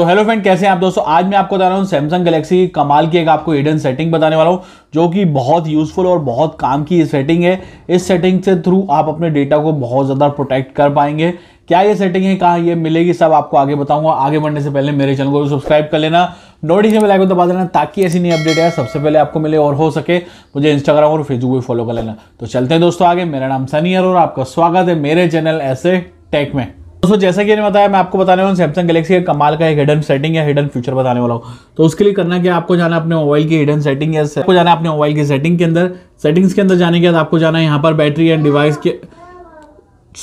तो hello friend कैसे हैं आप दोस्तों आज मैं आपको बता रहा हूँ सैमसंग गैलेक्सी की कमाल की एक आपको हिडन सेटिंग बताने वाला हूँ जो कि बहुत यूज़फुल और बहुत काम की सेटिंग है इस सेटिंग से थ्रू आप अपने डेटा को बहुत ज़्यादा प्रोटेक्ट कर पाएंगे क्या ये सेटिंग है कहाँ ये मिलेगी सब आपको आगे बताऊंगा आगे बढ़ने से पहले मेरे चैनल को सब्सक्राइब कर लेना नोटिफिकेशन बेल आइकन दबा देना ताकि ऐसी नई अपडेट आए सबसे पहले आपको मिले और हो सके मुझे इंस्टाग्राम और फेसबुक भी फॉलो कर लेना तो चलते हैं दोस्तों आगे मेरा नाम सनी और आपका स्वागत है मेरे चैनल ऐसे टेक में दोस्तों जैसा कि मैंने बताया मैं आपको बताने वाला हूँ सैमसंग गैलेक्सी के कमाल का एक हिडन सेटिंग या हिडन फ्यूचर बताने वाला हूँ तो उसके लिए करना क्या आपको जाना अपने मोबाइल की हिडन सेटिंग या आपको जाना अपने मोबाइल की सेटिंग के अंदर सेटिंग्स के अंदर जाने के बाद आपको जाना है यहाँ पर बैटरी एंड डिवाइस के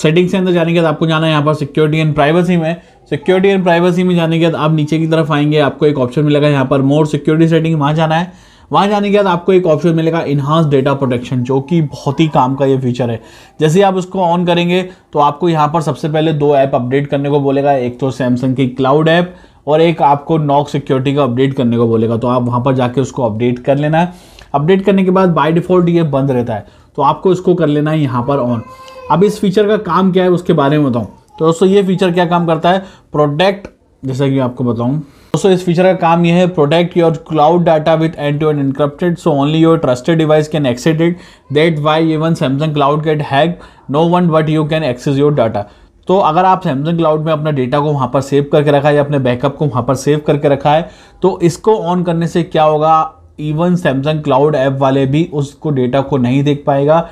सेटिंग्स के अंदर जाने के बाद आपको जाना यहाँ पर सिक्योरिटी एंड प्राइवेसी में सिक्योरिटी एंड प्राइवेसी में जाने के बाद आप नीचे की तरफ आएंगे आपको एक ऑप्शन मिलेगा यहाँ पर मोर सिक्योरिटी सेटिंग वहाँ जाना है वहाँ जाने के बाद आपको एक ऑप्शन मिलेगा इन्हांस डेटा प्रोटेक्शन जो कि बहुत ही काम का ये फीचर है जैसे आप उसको ऑन करेंगे तो आपको यहाँ पर सबसे पहले दो ऐप अपडेट करने को बोलेगा एक तो सैमसंग की क्लाउड ऐप और एक आपको नॉक सिक्योरिटी का अपडेट करने को बोलेगा तो आप वहाँ पर जाके उसको अपडेट कर लेना है अपडेट करने के बाद बाय डिफ़ॉल्ट ये बंद रहता है तो आपको इसको कर लेना है यहाँ पर ऑन अब इस फीचर का काम क्या है उसके बारे में बताऊँ तो दोस्तों ये फीचर क्या काम करता है प्रोटेक्ट जैसा कि आपको बताऊँ दोस्तों इस फीचर का काम यह है protect your cloud data with end to end encrypted so only your trusted device can access it that why even Samsung cloud get hack no one but you can access your data तो अगर आप Samsung cloud में अपना data को वहाँ पर save करके रखा है या अपने बैकअप को वहाँ पर सेव करके रखा है तो इसको ऑन करने से क्या होगा इवन सैमसंग क्लाउड ऐप वाले भी उसको डेटा को नहीं देख पाएगा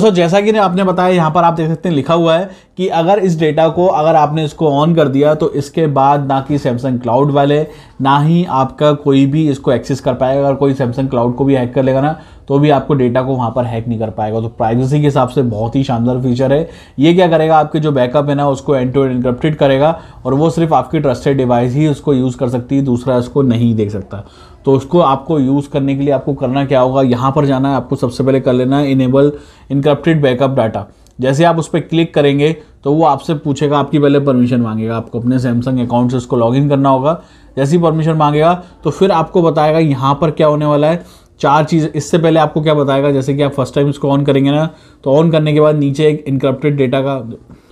दोस्तों जैसा कि आपने बताया यहाँ पर आप देख सकते हैं लिखा हुआ है कि अगर इस डेटा को अगर आपने इसको ऑन कर दिया तो इसके बाद ना कि सैमसंग क्लाउड वाले ना ही आपका कोई भी इसको एक्सेस कर पाएगा अगर कोई सैमसंग क्लाउड को भी हैक कर लेगा ना तो भी आपको डेटा को वहाँ पर हैक नहीं कर पाएगा तो प्राइवेसी के हिसाब से बहुत ही शानदार फीचर है ये क्या करेगा आपके जो बैकअप है ना उसको एंड टू एंड इनक्रप्टेड करेगा और वो सिर्फ आपकी ट्रस्टेड डिवाइस ही उसको यूज़ कर सकती है दूसरा इसको नहीं देख सकता तो उसको आपको यूज़ करने के लिए आपको करना क्या होगा यहाँ पर जाना है आपको सबसे पहले कर लेना है इनेबल इनक्रप्टेड बैकअप डाटा जैसे आप उस पर क्लिक करेंगे तो वो आपसे पूछेगा आपकी पहले परमिशन मांगेगा आपको अपने सैमसंग अकाउंट से उसको लॉगिन करना होगा जैसी परमिशन मांगेगा तो फिर आपको बताएगा यहाँ पर क्या होने वाला है चार चीज़ इससे पहले आपको क्या बताएगा जैसे कि आप फर्स्ट टाइम इसको ऑन करेंगे ना तो ऑन करने के बाद नीचे एक इनक्रप्टेड डेटा का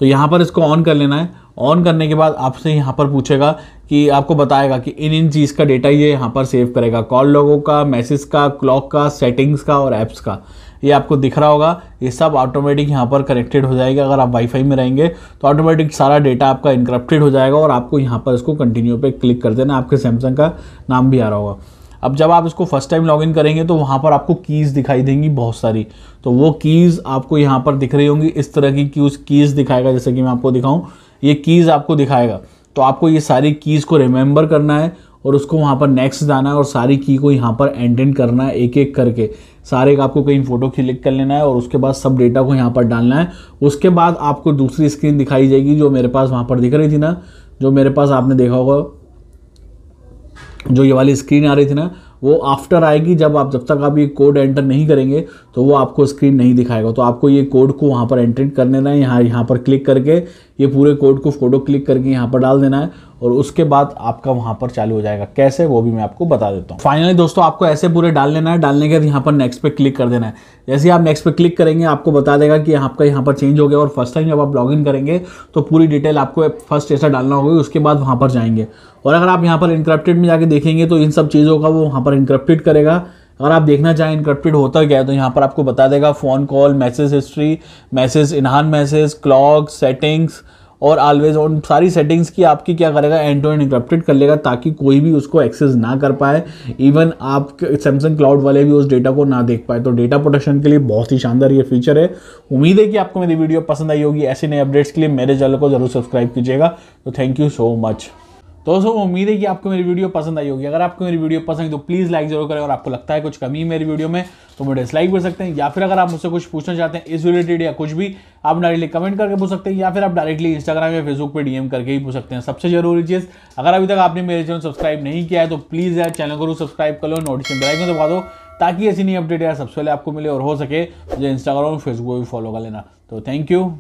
तो यहाँ पर इसको ऑन कर लेना है ऑन करने के बाद आपसे यहाँ पर पूछेगा कि आपको बताएगा कि इन इन चीज़ का डेटा ये यहाँ पर सेव करेगा कॉल लोगों का मैसेज का क्लॉक का सेटिंग्स का और ऐप्स का ये आपको दिख रहा होगा ये सब ऑटोमेटिक यहाँ पर कनेक्टेड हो जाएगा अगर आप वाईफाई में रहेंगे तो ऑटोमेटिक सारा डेटा आपका इंक्रप्टेड हो जाएगा और आपको यहाँ पर इसको कंटिन्यू पे क्लिक कर देना आपके सैमसंग का नाम भी आ रहा होगा अब जब आप इसको फर्स्ट टाइम लॉगिन करेंगे तो वहाँ पर आपको कीज़ दिखाई देंगी बहुत सारी तो वो कीज़ आपको यहाँ पर दिख रही होंगी इस तरह की क्यूज़ कीज़ दिखाएगा जैसे कि मैं आपको दिखाऊँ ये कीज़ आपको दिखाएगा तो आपको ये सारी कीज़ को रिमेंबर करना है और उसको वहाँ पर नेक्स्ट जाना है और सारी की को यहाँ पर एंडेंट करना है एक एक करके सारे का आपको कहीं फ़ोटो क्लिक कर लेना है और उसके बाद सब डेटा को यहाँ पर डालना है उसके बाद आपको दूसरी स्क्रीन दिखाई जाएगी जो मेरे पास वहाँ पर दिख रही थी ना जो मेरे पास आपने देखा होगा जो ये वाली स्क्रीन आ रही थी ना वो आफ्टर आएगी जब आप जब तक आप ये कोड एंटर नहीं करेंगे तो वो आपको स्क्रीन नहीं दिखाएगा तो आपको ये कोड को वहाँ पर एंट्री करने ना यहाँ यहाँ पर क्लिक करके ये पूरे कोड को फोटो क्लिक करके यहाँ पर डाल देना है और उसके बाद आपका वहाँ पर चालू हो जाएगा कैसे वो भी मैं आपको बता देता हूँ फाइनली दोस्तों आपको ऐसे पूरे डाल लेना है डालने के बाद यहाँ पर नेक्स्ट पे क्लिक कर देना है जैसे आप नेक्स्ट पे क्लिक करेंगे आपको बता देगा कि आपका यहाँ पर चेंज हो गया और फर्स्ट टाइम जब आप इन करेंगे तो पूरी डिटेल आपको फर्स्ट ऐसा डालना होगी उसके बाद वहाँ पर जाएंगे और अगर आप यहाँ पर इंक्रप्टेड में जाके देखेंगे तो इन सब चीज़ों का वो वहाँ पर इंक्रप्टेड करेगा अगर आप देखना चाहें इनक्रप्टेड होता क्या है तो यहाँ पर आपको बता देगा phone call message history message इनहान मैसेज क्लॉक सेटिंग्स और ऑलवेज ऑन सारी सेटिंग्स की आपकी क्या करेगा एंड एंड इंक्रप्टेड कर लेगा ताकि कोई भी उसको एक्सेस ना कर पाए इवन आप सैमसंग क्लाउड वाले भी उस डेटा को ना देख पाए तो डेटा प्रोटेक्शन के लिए बहुत ही शानदार ये फीचर है उम्मीद है कि आपको मेरी वीडियो पसंद आई होगी ऐसे नए अपडेट्स के लिए मेरे चैनल को जरूर सब्सक्राइब कीजिएगा तो थैंक यू सो मच तो दोस्तों उम्मीद है कि आपको मेरी वीडियो पसंद आई होगी अगर आपको मेरी वीडियो पसंद है तो प्लीज़ लाइक जरूर करें और आपको लगता है कुछ कमी है मेरी वीडियो में तो मुझे डिसलाइक कर सकते हैं या फिर अगर आप मुझसे कुछ पूछना चाहते हैं इस रिलेटेड या कुछ भी आप डायरेक्टली कमेंट करके पूछ सकते हैं या फिर आप डायरेक्टली इंस्टाग्राम या फेसबुक पर डीएम करके ही पूछ सकते हैं सबसे जरूरी चीज़ अगर अभी तक आपने मेरे चैनल सब्सक्राइब नहीं किया है तो प्लीज़ यार चैनल को सब्सक्राइब कर लो नोटिफिकेशन में दबा दो ताकि ऐसी नई अपडेट यार सबसे पहले आपको मिले और हो सके मुझे इंस्टाग्राम और फेसबुक भी फॉलो कर लेना तो थैंक यू